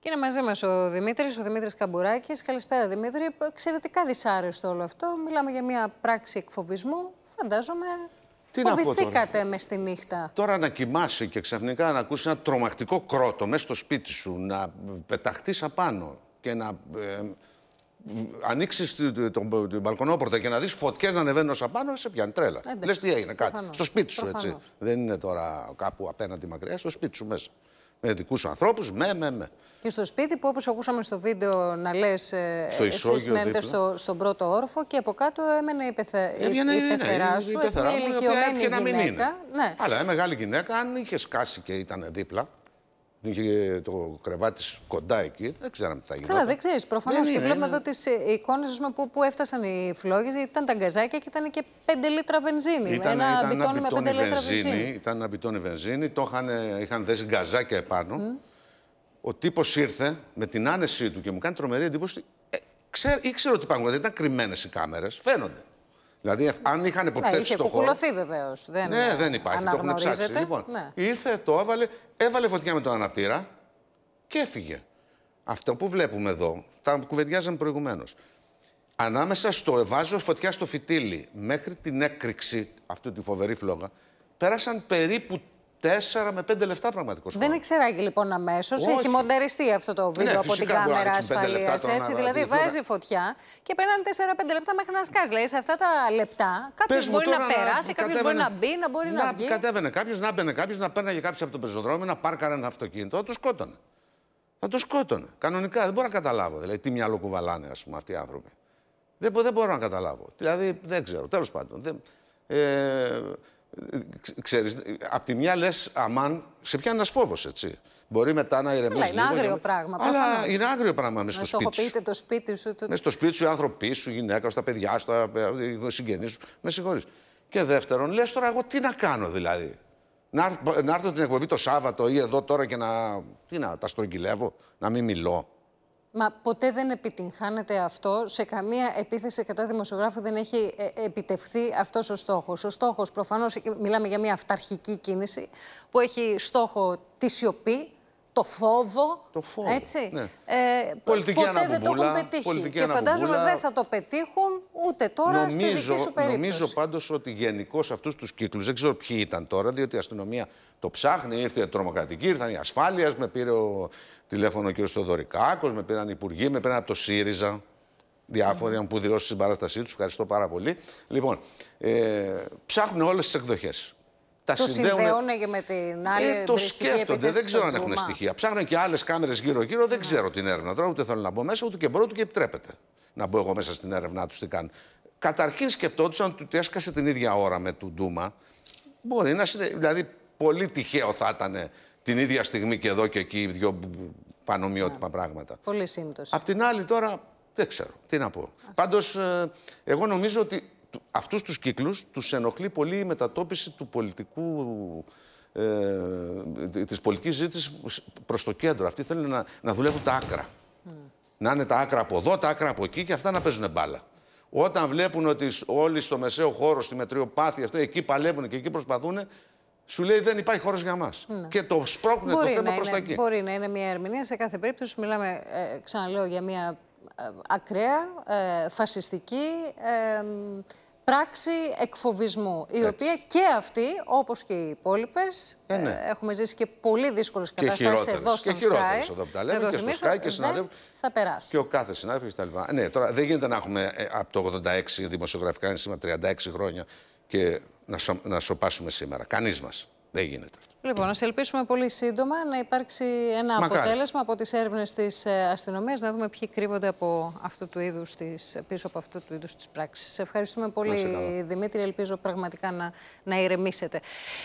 Και είναι μαζί μας ο Δημήτρης, ο Δημήτρης Καμπουράκης. Καλησπέρα, Δημήτρη. Εξαιρετικά δυσάρεστο όλο αυτό. Μιλάμε για μια πράξη εκφοβισμού. Φαντάζομαι τι Φοβηθήκατε μες στη νύχτα. Τώρα να κοιμάσαι και ξαφνικά να ακούσεις ένα τρομακτικό κρότο μέσα στο σπίτι σου, να πεταχτείς απάνω και να ε, ανοίξεις την μπαλκονόπορτα και να δεις φωτιές να ανεβαίνουν ως απάνω, σε πιάνει τρέλα. Λες τι έγινε, κάτι. Στο σπίτι σου, έτσι. Δεν είναι τώρα κάπου απέναντι μακριά, στο σπίτι σου μέσα με δικούς σου ανθρώπους, με, με, με. Και στο σπίτι που όπως ακούσαμε στο βίντεο να λες ε, στο εσείς μένετε στο, στον πρώτο όρφο και από κάτω έμενε η, ε, η ναι, πεθερά σου, η ηλικιωμένη γυναίκα. Ναι. Αλλά μεγάλη γυναίκα αν είχε σκάσει και ήταν δίπλα είχε το κρεβάτι κοντά εκεί. Δεν ξέραμε τι θα γινόταν. Καλά, δεν ξέρεις. Προφανώς και βλέπουμε εδώ τις ε, εικόνες που, που έφτασαν οι φλόγες. Ήταν τα γκαζάκια και ήταν και πέντε λίτρα βενζίνη. ένα ήταν μπιτόνι με πέντε λίτρα βενζίνη. βενζίνη. Ήταν ένα μπιτόνι βενζίνη. Το είχαν, είχαν δέσει γκαζάκια επάνω. Ο τύπος ήρθε με την άνεσή του και μου κάνει τρομερή εντύπωση. Ε, ήξερε ότι υπάρχουν. Δεν δηλαδή ήταν κρυμμένες οι κάμερες. Φαίνονται. Δηλαδή, αν είχαν υποπτεύσει ναι, το χώρο. Είχε βεβαίως. Δεν... Ναι, ε, δεν υπάρχει. Το έχουν ψάξει. Λοιπόν, ναι. Ήρθε, το έβαλε, έβαλε φωτιά με τον αναπτήρα και έφυγε. Αυτό που βλέπουμε εδώ, τα κουβεντιάζαμε προηγουμένως. Ανάμεσα στο βάζω φωτιά στο φυτίλι μέχρι την έκρηξη, αυτή τη φοβερή φλόγα, πέρασαν περίπου 4 με 5 λεπτά πραγματικό χρόνο. Δεν εξεράγει λοιπόν αμέσως. Έχει μοντεριστεί αυτό το ναι, βίντεο ναι, από την κάμερα ασφαλεία. Έτσι, δηλαδή βάζει φωτιά και παιρνει 4 4-5 λεπτά μέχρι να σκάσει. Δηλαδή σε αυτά τα λεπτά κάποιος μπορεί να, περάσει, κάποιος μπορεί να μπει, να μπορεί να, να Κατέβαινε κάποιος, να μπαινε κάποιος, να παίρνει κάποιος από το πεζοδρόμιο, να πάρκαρε ένα αυτοκίνητο, Θα το σκότωνε. Θα το σκότωνε. Κανονικά δεν μπορώ να καταλάβω. Δηλαδή τι μυαλό κουβαλάνε ας πούμε αυτοί οι άνθρωποι. Δεν, δεν μπορώ να καταλάβω. Δηλαδή δεν ξέρω. Τέλος πάντων. Δεν, ε, Ξέρεις, απ' τη μια λες, αμάν, σε πιάνει ένας φόβος, έτσι. Μπορεί μετά να ηρεμήσει. Αλλά είναι άγριο πράγμα. Αλλά πράγμα. είναι άγριο πράγμα μέσα στο σπίτι. Σου. το σπίτι σου. Το... στο σπίτι σου, οι άνθρωποι σου, η γυναίκα σου, τα παιδιά σου, οι συγγενείς σου. Με συγχωρείς. Και δεύτερον, λες τώρα, εγώ τι να κάνω δηλαδή. Να, να έρθω την εκπομπή το Σάββατο ή εδώ τώρα και να. Τι να, τα στρογγυλεύω, να μην μιλώ. Μα ποτέ δεν επιτυγχάνεται αυτό. Σε καμία επίθεση κατά δημοσιογράφου δεν έχει ε, επιτευχθεί αυτός ο στόχος. Ο στόχος, προφανώς, ε, μιλάμε για μια αυταρχική κίνηση που έχει στόχο τη σιωπή το φόβο. Το φόβο. Έτσι. Ναι. Ε, πολιτική ποτέ δεν το έχουν πετύχει. Και φαντάζομαι δεν θα το πετύχουν ούτε τώρα νομίζω, στη δική σου περίπτωση. Νομίζω πάντως ότι γενικώς αυτούς τους κύκλους, δεν ξέρω ποιοι ήταν τώρα, διότι η αστυνομία το ψάχνει, ήρθε η τρομοκρατική, ήρθαν οι ασφάλειες, με πήρε ο τηλέφωνο ο κ. Στοδωρικάκο, με πήραν οι υπουργοί, με πήραν από το ΣΥΡΙΖΑ. Διάφοροι mm. που δηλώσει την παράστασή τους. Ευχαριστώ πάρα πολύ. Λοιπόν, ε, ψάχνουν όλες τις εκδοχές τα το συνδέουν. συνδέουν και με την ε, άλλη. Ε, το σκέφτονται. Δεν ξέρω αν έχουν στοιχεία. Ψάχνουν και άλλες κάμερες γύρω-γύρω. Δεν ξέρω την έρευνα τώρα. Ούτε θέλω να μπω μέσα, ούτε και μπορώ, ούτε και επιτρέπεται να μπω εγώ μέσα στην έρευνά τους τι κάνουν. Καταρχήν σκεφτόντουσαν ότι έσκασε την ίδια ώρα με τον Ντούμα. Μπορεί να συνδε... Δηλαδή, πολύ τυχαίο θα ήταν την ίδια στιγμή και εδώ και εκεί δύο πανομοιότυπα πράγματα. Πολύ σύμπτωση. Απ' την άλλη τώρα δεν ξέρω τι να πω. Πάντως ε, εγώ νομίζω ότι αυτούς τους κύκλους τους ενοχλεί πολύ η μετατόπιση του πολιτικού, ε, της πολιτικής ζήτησης προς το κέντρο. Αυτοί θέλουν να, να δουλεύουν τα άκρα. Mm. Να είναι τα άκρα από εδώ, τα άκρα από εκεί και αυτά να παίζουν μπάλα. Όταν βλέπουν ότι όλοι στο μεσαίο χώρο, στη μετριοπάθεια, αυτό, εκεί παλεύουν και εκεί προσπαθούν, σου λέει δεν υπάρχει χώρος για μας. Ναι. Και το σπρώχνουν το θέμα προς τα εκεί. Μπορεί να είναι μια ερμηνεία. Σε κάθε περίπτωση, μιλάμε, ε, ξαναλέω, για μια ε, ακραία, ε, φασιστική, ε, πράξη εκφοβισμού, η οποία και αυτή, όπως και οι υπόλοιπες, ε, ναι. ε, έχουμε ζήσει και πολύ δύσκολες καταστάσεις εδώ στο Και χειρότερες, εδώ που τα λέμε, και, στο Sky και ναι, Θα περάσουν. Και ο κάθε τα λοιπά. Ε, ναι, τώρα δεν γίνεται να έχουμε από το 86 δημοσιογραφικά είναι σήμερα 36 χρόνια και να, να σοπάσουμε σήμερα. Κανείς μας. Δεν γίνεται. Λοιπόν, α ελπίσουμε πολύ σύντομα να υπάρξει ένα αποτέλεσμα από τις έρευνες της ε, αστυνομίας, να δούμε ποιοι κρύβονται από αυτού του είδους πίσω από αυτού του είδους τι πράξει. Ευχαριστούμε πολύ, Δημήτρη. Ελπίζω πραγματικά να, να ηρεμήσετε.